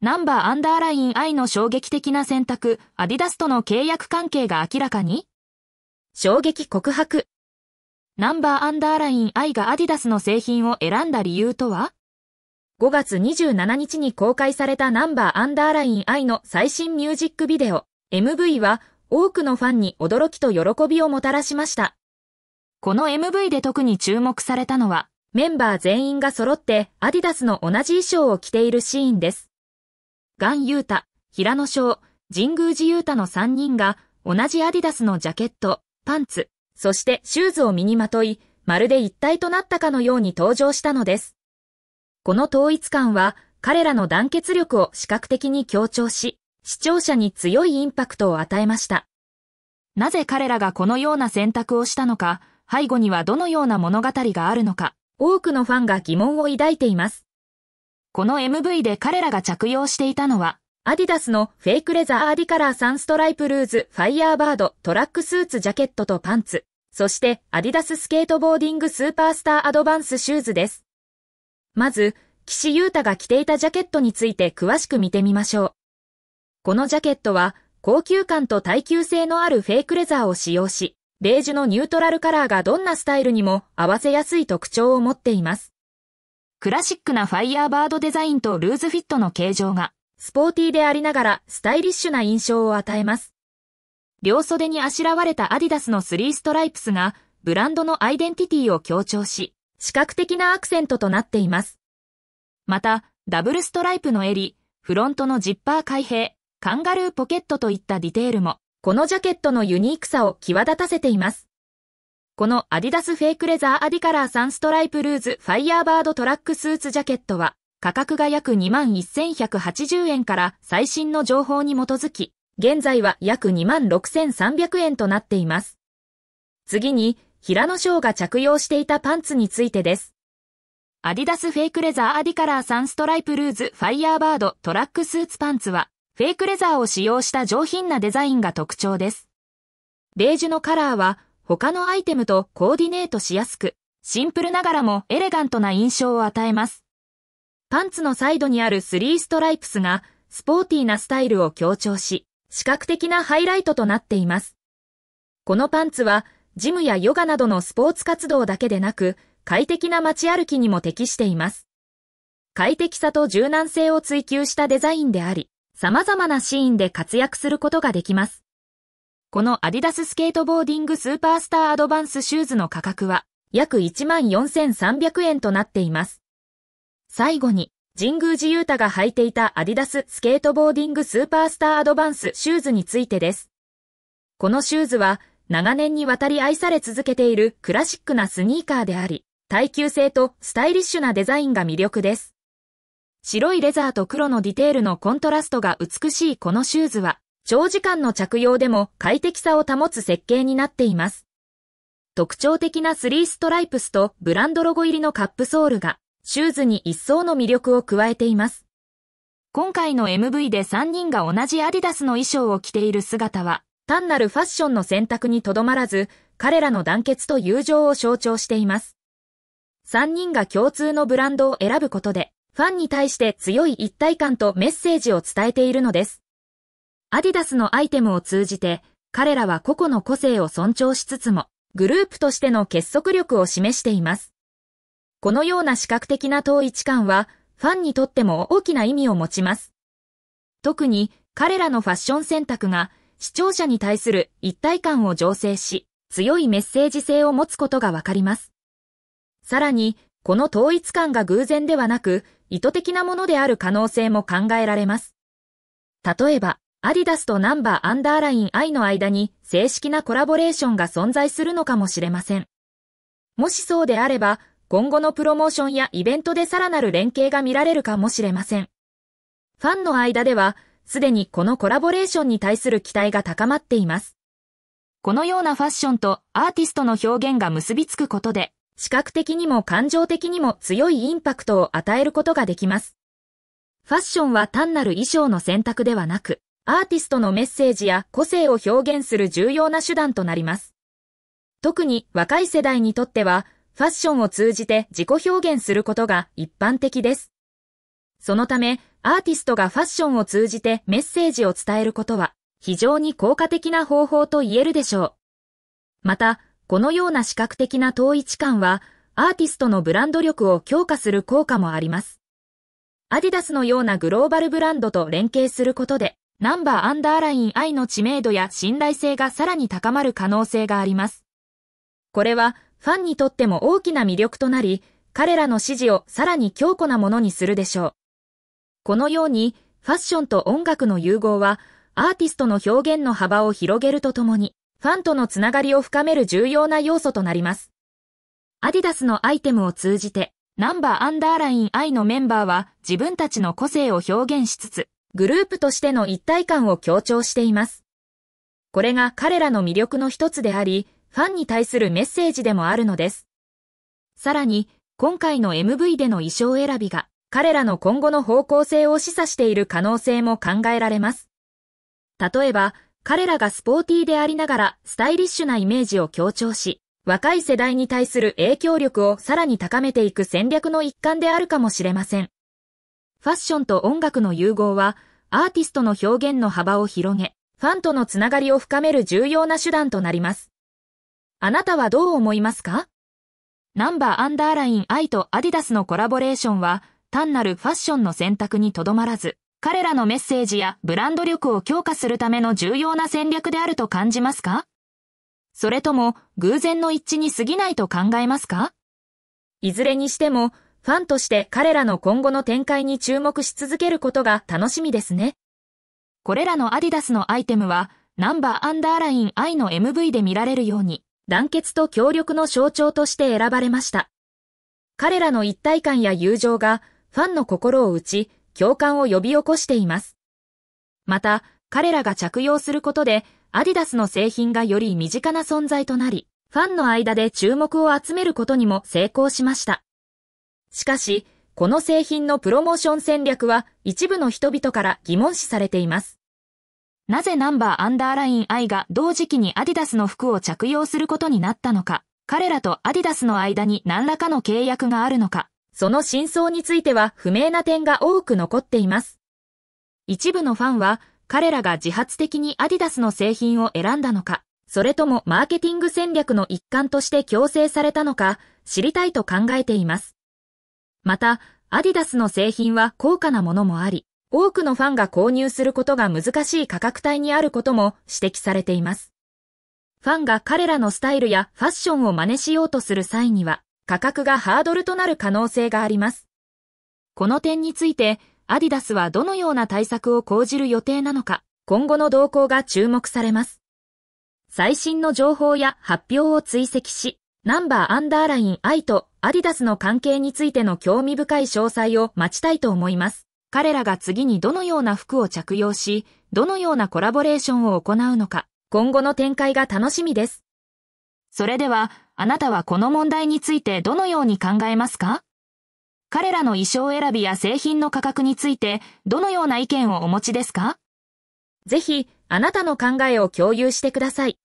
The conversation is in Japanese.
ナンバーアンダーライン I の衝撃的な選択、アディダスとの契約関係が明らかに衝撃告白。ナンバーアンダーライン I がアディダスの製品を選んだ理由とは ?5 月27日に公開されたナンバーアンダーライン I の最新ミュージックビデオ、MV は多くのファンに驚きと喜びをもたらしました。この MV で特に注目されたのは、メンバー全員が揃ってアディダスの同じ衣装を着ているシーンです。岩優太、平野翔、神宮寺ー太の3人が、同じアディダスのジャケット、パンツ、そしてシューズを身にまとい、まるで一体となったかのように登場したのです。この統一感は、彼らの団結力を視覚的に強調し、視聴者に強いインパクトを与えました。なぜ彼らがこのような選択をしたのか、背後にはどのような物語があるのか、多くのファンが疑問を抱いています。この MV で彼らが着用していたのは、アディダスのフェイクレザーアディカラー3ストライプルーズ、ファイヤーバード、トラックスーツジャケットとパンツ、そしてアディダススケートボーディングスーパースターアドバンスシューズです。まず、岸優太が着ていたジャケットについて詳しく見てみましょう。このジャケットは、高級感と耐久性のあるフェイクレザーを使用し、ベージュのニュートラルカラーがどんなスタイルにも合わせやすい特徴を持っています。クラシックなファイヤーバードデザインとルーズフィットの形状が、スポーティーでありながらスタイリッシュな印象を与えます。両袖にあしらわれたアディダスの3ストライプスが、ブランドのアイデンティティを強調し、視覚的なアクセントとなっています。また、ダブルストライプの襟、フロントのジッパー開閉、カンガルーポケットといったディテールも、このジャケットのユニークさを際立たせています。このアディダスフェイクレザーアディカラー3ストライプルーズファイヤーバードトラックスーツジャケットは価格が約21,180円から最新の情報に基づき、現在は約26,300円となっています。次に、平野翔が着用していたパンツについてです。アディダスフェイクレザーアディカラー3ストライプルーズファイヤーバードトラックスーツパンツは、フェイクレザーを使用した上品なデザインが特徴です。ベージュのカラーは、他のアイテムとコーディネートしやすく、シンプルながらもエレガントな印象を与えます。パンツのサイドにある3ストライプスが、スポーティーなスタイルを強調し、視覚的なハイライトとなっています。このパンツは、ジムやヨガなどのスポーツ活動だけでなく、快適な街歩きにも適しています。快適さと柔軟性を追求したデザインであり、様々なシーンで活躍することができます。このアディダススケートボーディングスーパースターアドバンスシューズの価格は約14,300円となっています。最後に、神宮寺優太が履いていたアディダススケートボーディングスーパースターアドバンスシューズについてです。このシューズは長年にわたり愛され続けているクラシックなスニーカーであり、耐久性とスタイリッシュなデザインが魅力です。白いレザーと黒のディテールのコントラストが美しいこのシューズは、長時間の着用でも快適さを保つ設計になっています。特徴的な3ストライプスとブランドロゴ入りのカップソールが、シューズに一層の魅力を加えています。今回の MV で3人が同じアディダスの衣装を着ている姿は、単なるファッションの選択にとどまらず、彼らの団結と友情を象徴しています。3人が共通のブランドを選ぶことで、ファンに対して強い一体感とメッセージを伝えているのです。アディダスのアイテムを通じて、彼らは個々の個性を尊重しつつも、グループとしての結束力を示しています。このような視覚的な統一感は、ファンにとっても大きな意味を持ちます。特に、彼らのファッション選択が、視聴者に対する一体感を醸成し、強いメッセージ性を持つことがわかります。さらに、この統一感が偶然ではなく、意図的なものである可能性も考えられます。例えば、アディダスとナンバーアンダーライン I の間に正式なコラボレーションが存在するのかもしれません。もしそうであれば、今後のプロモーションやイベントでさらなる連携が見られるかもしれません。ファンの間では、すでにこのコラボレーションに対する期待が高まっています。このようなファッションとアーティストの表現が結びつくことで、視覚的にも感情的にも強いインパクトを与えることができます。ファッションは単なる衣装の選択ではなく、アーティストのメッセージや個性を表現する重要な手段となります。特に若い世代にとっては、ファッションを通じて自己表現することが一般的です。そのため、アーティストがファッションを通じてメッセージを伝えることは、非常に効果的な方法と言えるでしょう。また、このような視覚的な統一感は、アーティストのブランド力を強化する効果もあります。アディダスのようなグローバルブランドと連携することで、ナンバーアンダーライン I の知名度や信頼性がさらに高まる可能性があります。これはファンにとっても大きな魅力となり、彼らの支持をさらに強固なものにするでしょう。このように、ファッションと音楽の融合は、アーティストの表現の幅を広げるとともに、ファンとのつながりを深める重要な要素となります。アディダスのアイテムを通じて、ナンバーアンダーライン I のメンバーは自分たちの個性を表現しつつ、グループとしての一体感を強調しています。これが彼らの魅力の一つであり、ファンに対するメッセージでもあるのです。さらに、今回の MV での衣装選びが、彼らの今後の方向性を示唆している可能性も考えられます。例えば、彼らがスポーティーでありながら、スタイリッシュなイメージを強調し、若い世代に対する影響力をさらに高めていく戦略の一環であるかもしれません。ファッションと音楽の融合は、アーティストの表現の幅を広げ、ファンとのつながりを深める重要な手段となります。あなたはどう思いますかナンバーアンダーライン I とアディダスのコラボレーションは、単なるファッションの選択にとどまらず、彼らのメッセージやブランド力を強化するための重要な戦略であると感じますかそれとも、偶然の一致に過ぎないと考えますかいずれにしても、ファンとして彼らの今後の展開に注目し続けることが楽しみですね。これらのアディダスのアイテムは、ナンバーアンダーライン I の MV で見られるように、団結と協力の象徴として選ばれました。彼らの一体感や友情が、ファンの心を打ち、共感を呼び起こしています。また、彼らが着用することで、アディダスの製品がより身近な存在となり、ファンの間で注目を集めることにも成功しました。しかし、この製品のプロモーション戦略は一部の人々から疑問視されています。なぜナンバーアンダーライン I が同時期にアディダスの服を着用することになったのか、彼らとアディダスの間に何らかの契約があるのか、その真相については不明な点が多く残っています。一部のファンは、彼らが自発的にアディダスの製品を選んだのか、それともマーケティング戦略の一環として強制されたのか、知りたいと考えています。また、アディダスの製品は高価なものもあり、多くのファンが購入することが難しい価格帯にあることも指摘されています。ファンが彼らのスタイルやファッションを真似しようとする際には、価格がハードルとなる可能性があります。この点について、アディダスはどのような対策を講じる予定なのか、今後の動向が注目されます。最新の情報や発表を追跡し、ナンバーアンダーライン i とアディダスの関係についての興味深い詳細を待ちたいと思います。彼らが次にどのような服を着用し、どのようなコラボレーションを行うのか、今後の展開が楽しみです。それでは、あなたはこの問題についてどのように考えますか彼らの衣装選びや製品の価格についてどのような意見をお持ちですかぜひ、あなたの考えを共有してください。